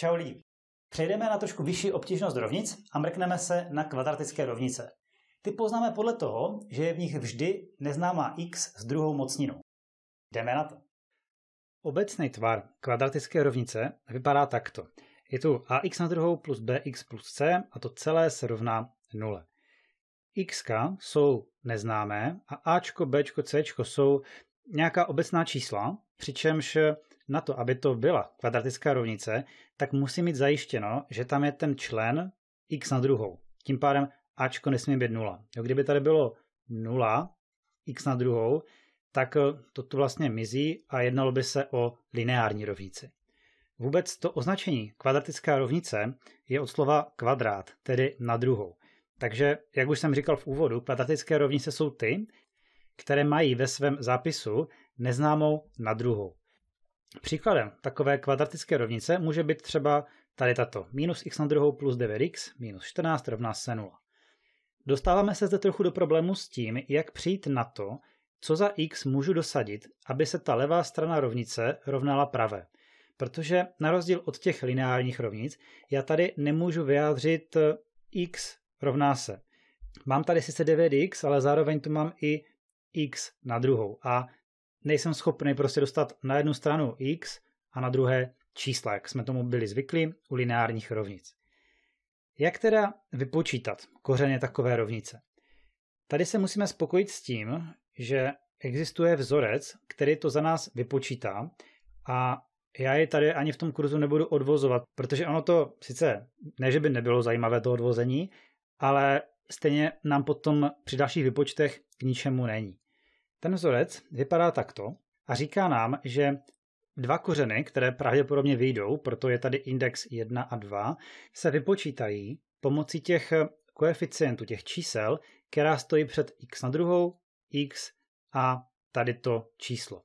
Čau lidi. Přejdeme na trošku vyšší obtížnost rovnic a mrkneme se na kvadratické rovnice. Ty poznáme podle toho, že je v nich vždy neznámá x s druhou mocninou. Jdeme na to. Obecný tvar kvadratické rovnice vypadá takto. Je tu ax na druhou plus bx plus c a to celé se rovná nule. x jsou neznámé a ačko, bčko, cčko jsou nějaká obecná čísla, přičemž na to, aby to byla kvadratická rovnice, tak musí mít zajištěno, že tam je ten člen x na druhou. Tím pádem ačko nesmí být nula. Jo, kdyby tady bylo 0 x na druhou, tak eh, to tu vlastně mizí a jednalo by se o lineární rovnici. Vůbec to označení kvadratická rovnice je od slova kvadrát, tedy na druhou. Takže, jak už jsem říkal v úvodu, kvadratické rovnice jsou ty, které mají ve svém zápisu neznámou na druhou. Příkladem takové kvadratické rovnice může být třeba tady tato. Minus x na druhou plus 9x minus 14 rovná se 0. Dostáváme se zde trochu do problému s tím, jak přijít na to, co za x můžu dosadit, aby se ta levá strana rovnice rovnala pravé. Protože na rozdíl od těch lineárních rovnic, já tady nemůžu vyjádřit eh, x rovná se. Mám tady sice 9x, ale zároveň tu mám i x na druhou. A nejsem schopný prostě dostat na jednu stranu x a na druhé čísla, jak jsme tomu byli zvyklí u lineárních rovnic. Jak teda vypočítat kořeně takové rovnice? Tady se musíme spokojit s tím, že existuje vzorec, který to za nás vypočítá a já je tady ani v tom kurzu nebudu odvozovat, protože ono to sice ne, že by nebylo zajímavé to odvození, ale stejně nám potom při dalších vypočtech k ničemu není. Ten vzorec vypadá takto a říká nám, že dva kořeny, které pravděpodobně vyjdou, proto je tady index 1 a 2, se vypočítají pomocí těch koeficientů, těch čísel, která stojí před x na druhou, x a tady to číslo.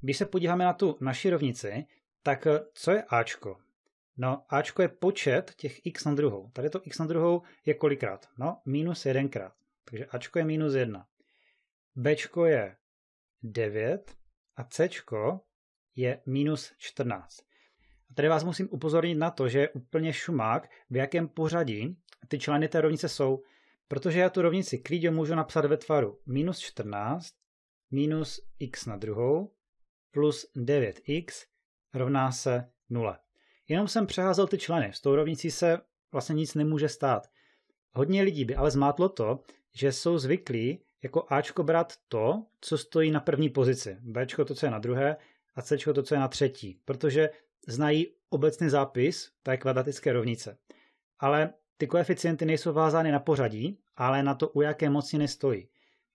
Když se podíváme na tu naši rovnici, tak co je Ačko? No, Ačko je počet těch x na druhou. Tady to x na druhou je kolikrát? No, minus jedenkrát. Takže Ačko je minus jedna. Bčko je 9 a Cčko je minus 14. A tady vás musím upozornit na to, že je úplně šumák, v jakém pořadí ty členy té rovnice jsou, protože já tu rovnici klidně můžu napsat ve tvaru minus 14 minus x na druhou plus 9x rovná se 0. Jenom jsem přeházel ty členy, s tou rovnicí se vlastně nic nemůže stát. Hodně lidí by ale zmátlo to, že jsou zvyklí jako Ačko brát to, co stojí na první pozici, Bčko to, co je na druhé a Cčko to, co je na třetí, protože znají obecný zápis té kvadratické rovnice. Ale ty koeficienty nejsou vázány na pořadí, ale na to, u jaké mocniny stojí.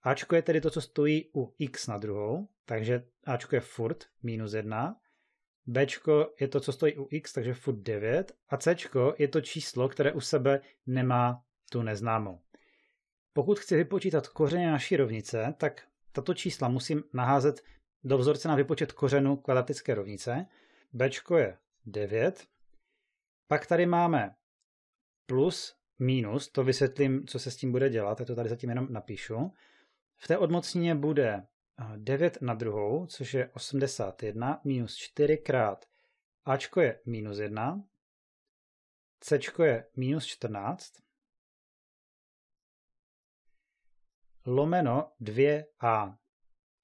Ačko je tedy to, co stojí u x na druhou, takže Ačko je furt minus 1, Bčko je to, co stojí u x, takže furt 9 a Cčko je to číslo, které u sebe nemá tu neznámou. Pokud chci vypočítat kořeny naší rovnice, tak tato čísla musím naházet do vzorce na vypočet kořenu kvadratické rovnice. b je 9. Pak tady máme plus, minus, to vysvětlím, co se s tím bude dělat, tak to tady zatím jenom napíšu. V té odmocnině bude 9 eh, na druhou, což je 81, minus 4 krát ačko je minus 1, cčko je minus 14, lomeno 2a.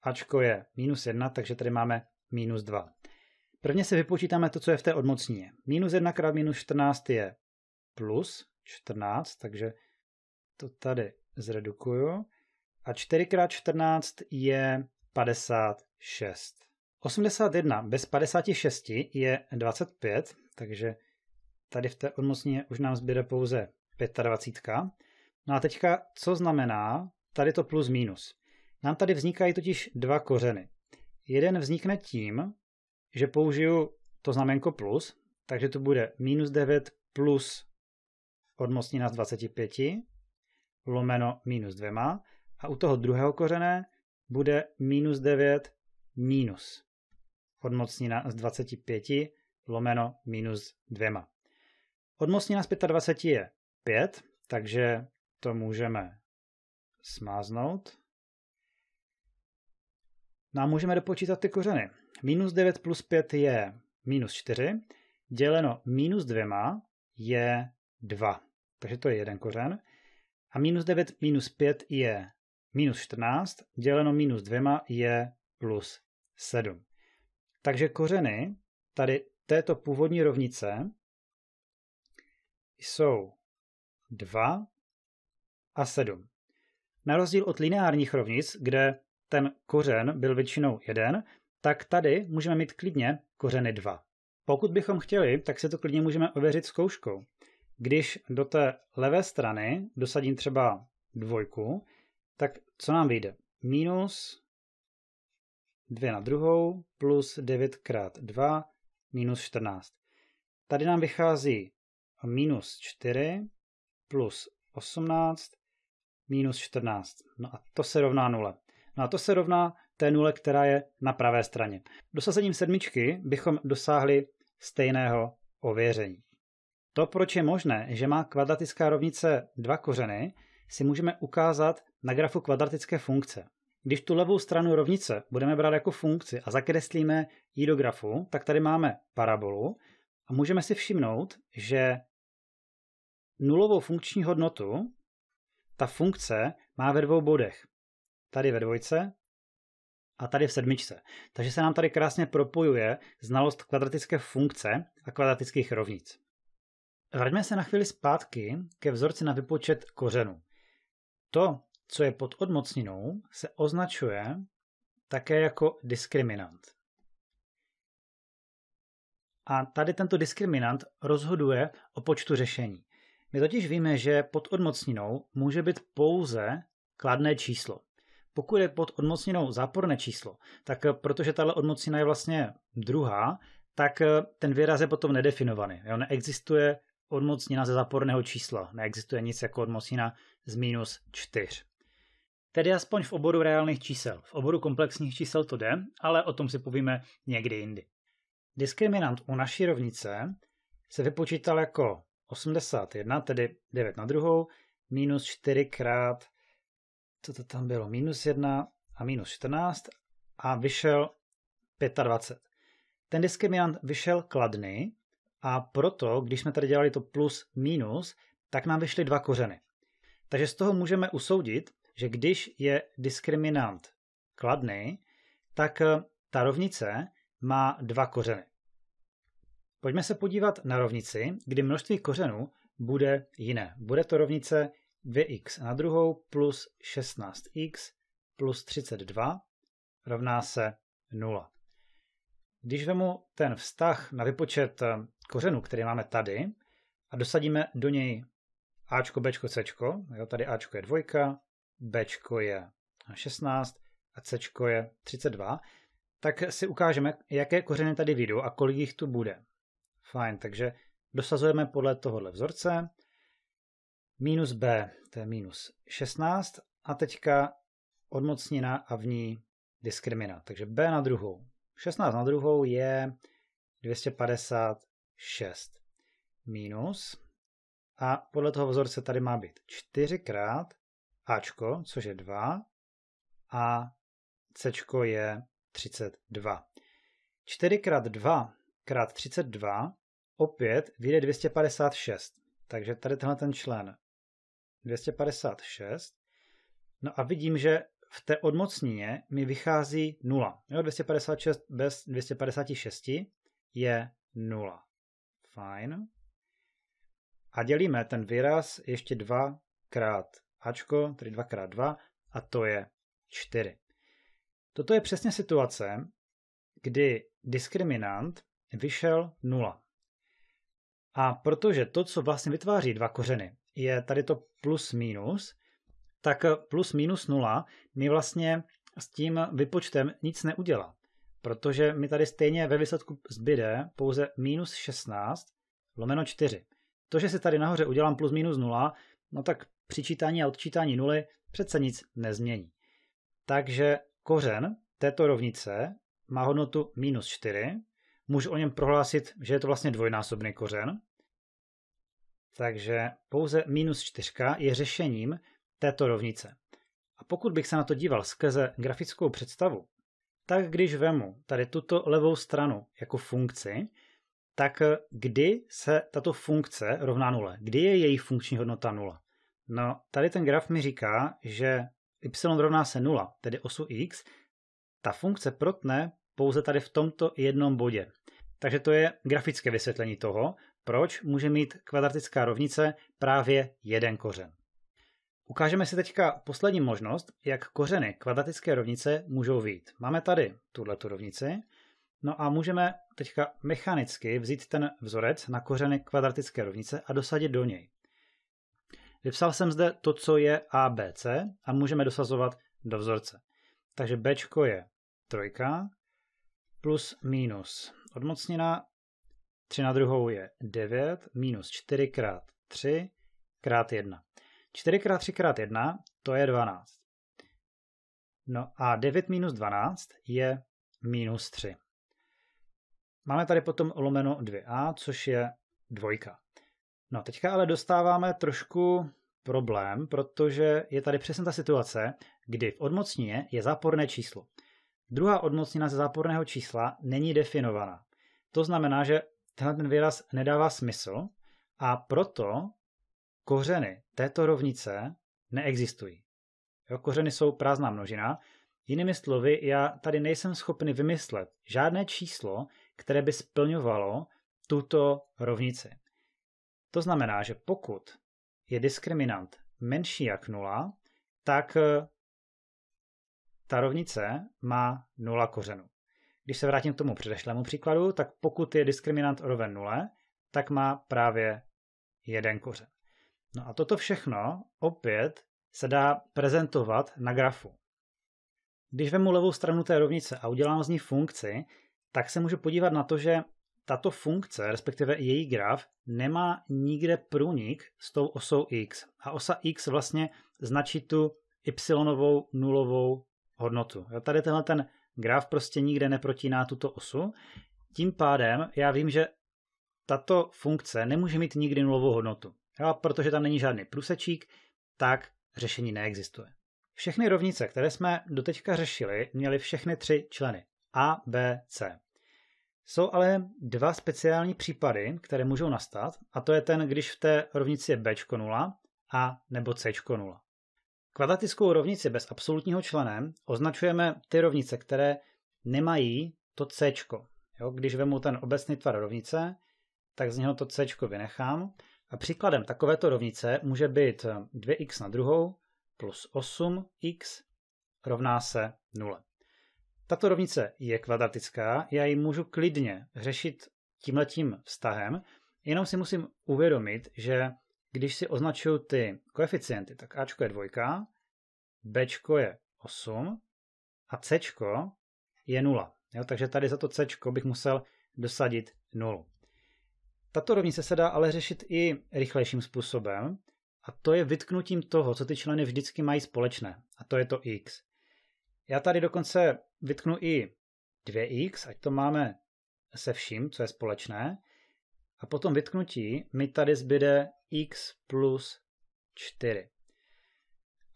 Ačko je minus 1, takže tady máme minus 2. Prvně si vypočítáme to, co je v té odmocnině. Minus 1 krát minus 14 je plus 14, takže to tady zredukuju. A 4 krát 14 je 56. 81 bez 56 je 25, takže tady v té odmocnině už nám zbyde pouze 25. No a teďka, co znamená tady to plus minus. Nám tady vznikají totiž dva kořeny. Jeden vznikne tím, že použiju to znamenko plus, takže to bude minus 9 plus odmocnina z 25 lomeno minus 2 a u toho druhého kořene bude minus 9 minus odmocnina z 25 lomeno minus 2. Odmocnina z 25 je 5, takže to můžeme smáznout. No a můžeme dopočítat ty kořeny. Minus 9 plus 5 je minus 4, děleno minus 2 je 2. Takže to je jeden kořen. A minus 9 minus 5 je minus 14, děleno minus 2 je plus 7. Takže kořeny tady této původní rovnice jsou 2 a 7. Na rozdíl od lineárních rovnic, kde ten kořen byl většinou jeden, tak tady můžeme mít klidně kořeny dva. Pokud bychom chtěli, tak se to klidně můžeme ověřit zkouškou. Když do té levé strany dosadím třeba dvojku, tak co nám vyjde? Minus 2 na druhou plus 9 krát 2 minus 14. Tady nám vychází minus 4 plus 18 minus 14. No a to se rovná nule. No a to se rovná té nule, která je na pravé straně. Dosazením sedmičky bychom dosáhli stejného ověření. To, proč je možné, že má kvadratická rovnice dva kořeny, si můžeme ukázat na grafu kvadratické funkce. Když tu levou stranu rovnice budeme brát jako funkci a zakreslíme ji do grafu, tak tady máme parabolu a můžeme si všimnout, že nulovou funkční hodnotu ta funkce má ve dvou bodech. Tady ve dvojce a tady v sedmičce. Takže se nám tady krásně propojuje znalost kvadratické funkce a kvadratických rovnic. Vraťme se na chvíli zpátky ke vzorci na vypočet kořenu. To, co je pod odmocninou, se označuje také jako diskriminant. A tady tento diskriminant rozhoduje o počtu řešení. My totiž víme, že pod odmocninou může být pouze kladné číslo. Pokud je pod odmocninou záporné číslo, tak eh, protože tahle odmocnina je vlastně druhá, tak eh, ten výraz je potom nedefinovaný. Jo? Neexistuje odmocnina ze záporného čísla, neexistuje nic jako odmocnina z minus 4. Tedy aspoň v oboru reálných čísel. V oboru komplexních čísel to jde, ale o tom si povíme někdy jindy. Diskriminant u naší rovnice se vypočítal jako 81, tedy 9 na druhou, minus 4 krát, co to tam bylo, minus 1 a minus 14 a vyšel 25. Ten diskriminant vyšel kladný a proto, když jsme tady dělali to plus minus, tak nám vyšly dva kořeny. Takže z toho můžeme usoudit, že když je diskriminant kladný, tak eh, ta rovnice má dva kořeny. Pojďme se podívat na rovnici, kdy množství kořenů bude jiné. Bude to rovnice 2x na druhou plus 16x plus 32 rovná se 0. Když vemu ten vztah na vypočet eh, kořenů, který máme tady, a dosadíme do něj Ačko, Bčko, Cčko, jo, tady Ačko je dvojka, Bčko je 16 a Cčko je 32, tak si ukážeme, jaké kořeny tady vyjdou a kolik jich tu bude. Fajn, takže dosazujeme podle tohohle vzorce. Minus b, to je minus 16 a teďka odmocnina a v ní diskrimina. Takže b na druhou. 16 na druhou je 256 minus a podle toho vzorce tady má být 4 krát ačko, což je 2 a cčko je 32. 4 krát 2 krát 32 opět vyjde 256. Takže tady tenhle ten člen 256. No a vidím, že v té odmocnině mi vychází 0. Jo, 256 bez 256 je 0. Fajn. A dělíme ten výraz ještě 2 krát ačko, tedy 2 krát 2, a to je 4. Toto je přesně situace, kdy diskriminant vyšel 0. A protože to, co vlastně vytváří dva kořeny, je tady to plus minus, tak plus minus 0 mi vlastně s tím vypočtem nic neudělá. Protože mi tady stejně ve výsledku zbyde pouze minus 16 lomeno 4. To, že si tady nahoře udělám plus minus 0, no tak přičítání a odčítání nuly přece nic nezmění. Takže kořen této rovnice má hodnotu minus 4 můžu o něm prohlásit, že je to vlastně dvojnásobný kořen. Takže pouze minus čtyřka je řešením této rovnice. A pokud bych se na to díval skrze grafickou představu, tak když vemu tady tuto levou stranu jako funkci, tak kdy se tato funkce rovná nule? Kdy je její funkční hodnota nula? No, tady ten graf mi říká, že y rovná se 0, tedy osu x, ta funkce protne pouze tady v tomto jednom bodě. Takže to je grafické vysvětlení toho, proč může mít kvadratická rovnice právě jeden kořen. Ukážeme si teďka poslední možnost, jak kořeny kvadratické rovnice můžou výjít. Máme tady tuhle rovnici, no a můžeme teďka mechanicky vzít ten vzorec na kořeny kvadratické rovnice a dosadit do něj. Vypsal jsem zde to, co je ABC a můžeme dosazovat do vzorce. Takže B je trojka, plus minus. Odmocnina 3 na druhou je 9 minus 4 krát 3 krát 1. 4 krát 3 krát 1 to je 12. No a 9 minus 12 je minus 3. Máme tady potom lomeno 2a, což je dvojka. No teďka ale dostáváme trošku problém, protože je tady přesně ta situace, kdy v odmocnině je záporné číslo. Druhá odmocnina ze záporného čísla není definovaná. To znamená, že tenhle ten výraz nedává smysl a proto kořeny této rovnice neexistují. Jo, kořeny jsou prázdná množina. Jinými slovy, já tady nejsem schopný vymyslet žádné číslo, které by splňovalo tuto rovnici. To znamená, že pokud je diskriminant menší jak nula, tak eh, ta rovnice má nula kořenů. Když se vrátím k tomu předešlému příkladu, tak pokud je diskriminant roven nule, tak má právě jeden kořen. No a toto všechno opět se dá prezentovat na grafu. Když vemu levou stranu té rovnice a udělám z ní funkci, tak se můžu podívat na to, že tato funkce, respektive její graf, nemá nikde průnik s tou osou x. A osa x vlastně značí tu y nulovou hodnotu. Jo, tady tenhle ten graf prostě nikde neprotíná tuto osu. Tím pádem já vím, že tato funkce nemůže mít nikdy nulovou hodnotu. Jo, protože tam není žádný průsečík, tak řešení neexistuje. Všechny rovnice, které jsme doteďka řešili, měly všechny tři členy A, B, C. Jsou ale dva speciální případy, které můžou nastat, a to je ten, když v té rovnici je B 0 a nebo C 0. Kvadratickou rovnici bez absolutního člene označujeme ty rovnice, které nemají to c. Jo, když vemu ten obecný tvar rovnice, tak z něho to c vynechám. A příkladem takovéto rovnice může být 2x na druhou plus 8x rovná se 0. Tato rovnice je kvadratická, já ji můžu klidně řešit tímhletím vztahem, jenom si musím uvědomit, že když si označuju ty koeficienty, tak Ačko je dvojka, Bčko je 8 a Cčko je 0. Jo, takže tady za to Cčko bych musel dosadit 0. Tato rovnice se dá ale řešit i rychlejším způsobem, a to je vytknutím toho, co ty členy vždycky mají společné, a to je to x. Já tady dokonce vytknu i 2x, ať to máme se vším, co je společné, a potom vytknutí mi tady zbyde x plus 4.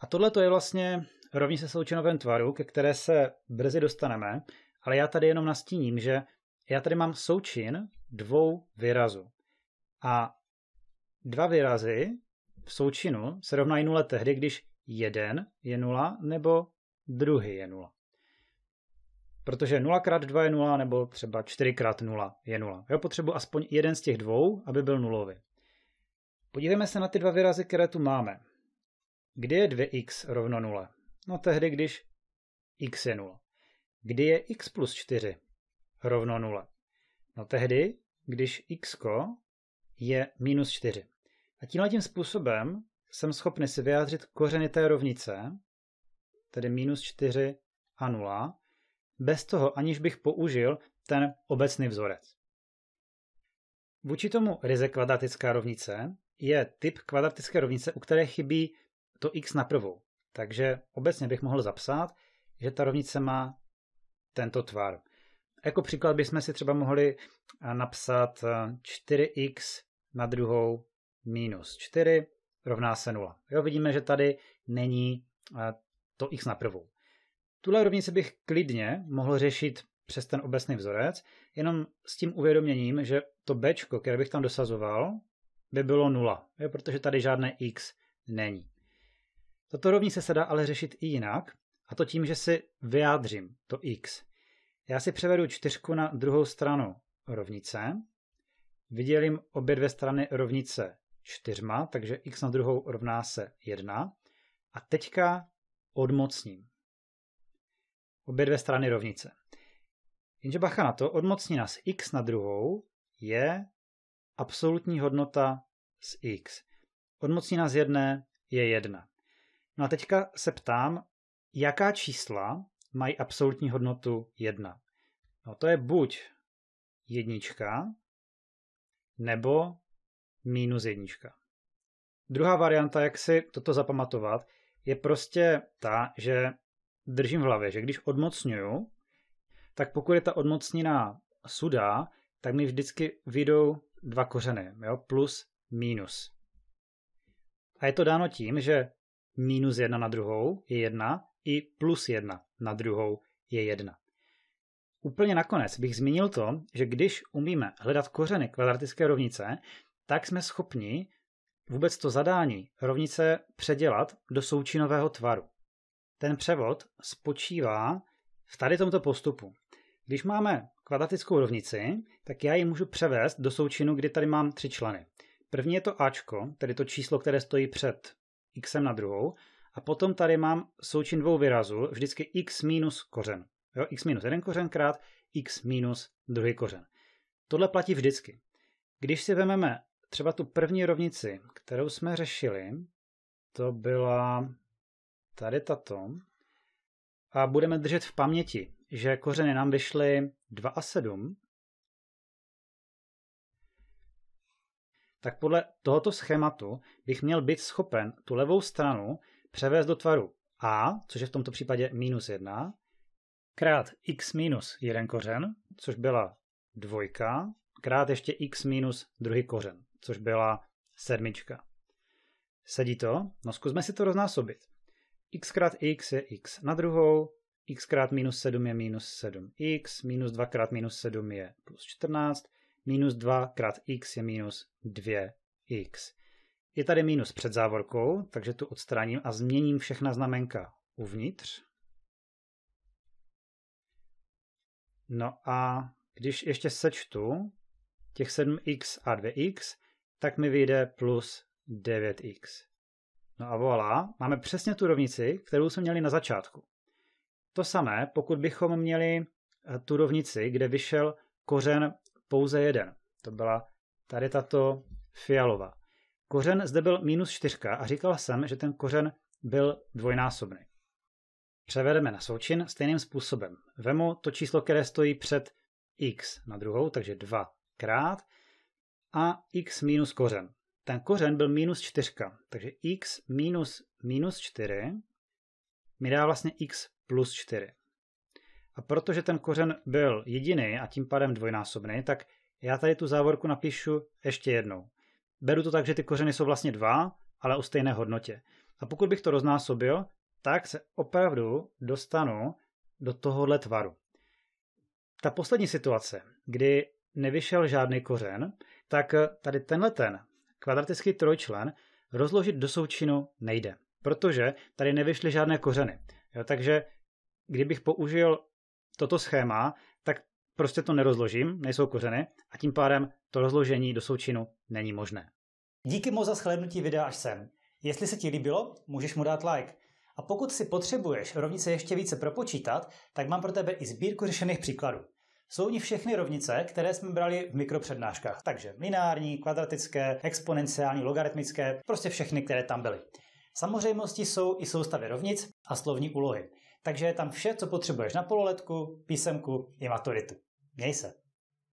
A tohle to je vlastně rovní se součinovém tvaru, ke které se brzy dostaneme, ale já tady jenom nastíním, že já tady mám součin dvou výrazů. A dva výrazy v součinu se rovnají nule tehdy, když jeden je nula nebo druhý je nula. Protože 0 x 2 je 0, nebo třeba 4 x 0 je 0. Já potřebuji aspoň jeden z těch dvou, aby byl nulový. Podívejme se na ty dva výrazy, které tu máme. Kdy je 2x rovno 0? No tehdy, když x je 0. Kdy je x plus 4 rovno 0? No tehdy, když x je minus 4. A tímhle tím způsobem jsem schopný si vyjádřit kořeny té rovnice, tedy minus 4 a 0, bez toho, aniž bych použil ten obecný vzorec. Vůči tomu ryze kvadratická rovnice je typ kvadratické rovnice, u které chybí to x na prvou. Takže obecně bych mohl zapsat, že ta rovnice má tento tvar. Jako příklad bychom si třeba mohli eh, napsat 4x eh, na druhou minus 4 rovná se 0. Jo, vidíme, že tady není eh, to x na prvou. Tuhle rovnici bych klidně mohl řešit přes ten obecný vzorec, jenom s tím uvědoměním, že to b, které bych tam dosazoval, by bylo 0, jo, protože tady žádné x není. Tato rovnice se dá ale řešit i jinak, a to tím, že si vyjádřím to x. Já si převedu čtyřku na druhou stranu rovnice, vydělím obě dvě strany rovnice čtyřma, takže x na druhou rovná se 1. A teďka odmocním. Obě dvě strany rovnice. Jenže bacha na to, odmocní nás x na druhou je absolutní hodnota z x. Odmocnina z jedné je jedna. No a teďka se ptám, jaká čísla mají absolutní hodnotu jedna. No to je buď jednička, nebo minus jednička. Druhá varianta, jak si toto zapamatovat, je prostě ta, že držím v hlavě, že když odmocňuju, tak pokud je ta odmocnina sudá, tak mi vždycky vyjdou dva kořeny, jo? plus, minus. A je to dáno tím, že minus jedna na druhou je jedna i plus jedna na druhou je jedna. Úplně nakonec bych zmínil to, že když umíme hledat kořeny kvadratické rovnice, tak jsme schopni vůbec to zadání rovnice předělat do součinového tvaru. Ten převod spočívá v tady tomto postupu. Když máme kvadratickou rovnici, tak já ji můžu převést do součinu, kdy tady mám tři členy. První je to ačko, tedy to číslo, které stojí před x na druhou, a potom tady mám součin dvou výrazů, vždycky x minus kořen. Jo, x minus jeden kořen krát x minus druhý kořen. Tohle platí vždycky. Když si vezmeme třeba tu první rovnici, kterou jsme řešili, to byla tady tato, a budeme držet v paměti že kořeny nám vyšly 2 a 7, tak podle tohoto schématu bych měl být schopen tu levou stranu převést do tvaru a, což je v tomto případě minus 1, krát x minus jeden kořen, což byla dvojka, krát ještě x minus druhý kořen, což byla sedmička. Sedí to? No zkusme si to roznásobit. x krát x je x na druhou, x krát minus 7 je minus 7x, minus 2 krát minus 7 je plus 14, minus 2 krát x je minus 2x. Je tady minus před závorkou, takže tu odstraním a změním všechna znamenka uvnitř. No a když ještě sečtu těch 7x a 2x, tak mi vyjde plus 9x. No a voilà, máme přesně tu rovnici, kterou jsme měli na začátku. To samé, pokud bychom měli eh, tu rovnici, kde vyšel kořen pouze jeden. To byla tady tato fialová. Kořen zde byl minus čtyřka a říkal jsem, že ten kořen byl dvojnásobný. Převedeme na součin stejným způsobem. Vemu to číslo, které stojí před x na druhou, takže 2 krát a x minus kořen. Ten kořen byl minus 4, takže x minus minus 4 mi dá vlastně x plus 4. A protože ten kořen byl jediný a tím pádem dvojnásobný, tak já tady tu závorku napíšu ještě jednou. Beru to tak, že ty kořeny jsou vlastně dva, ale o stejné hodnotě. A pokud bych to roznásobil, tak se opravdu dostanu do tohohle tvaru. Ta poslední situace, kdy nevyšel žádný kořen, tak tady tenhle ten kvadratický trojčlen rozložit do součinu nejde, protože tady nevyšly žádné kořeny. Jo, takže kdybych použil toto schéma, tak prostě to nerozložím, nejsou kořeny a tím pádem to rozložení do součinu není možné. Díky moc za shlédnutí videa až sem. Jestli se ti líbilo, můžeš mu dát like. A pokud si potřebuješ rovnice ještě více propočítat, tak mám pro tebe i sbírku řešených příkladů. Jsou v ní všechny rovnice, které jsme brali v mikropřednáškách, takže lineární, kvadratické, exponenciální, logaritmické, prostě všechny, které tam byly. Samozřejmostí jsou i soustavy rovnic a slovní úlohy. Takže je tam vše, co potřebuješ na pololetku, písemku i maturitu. Měj se.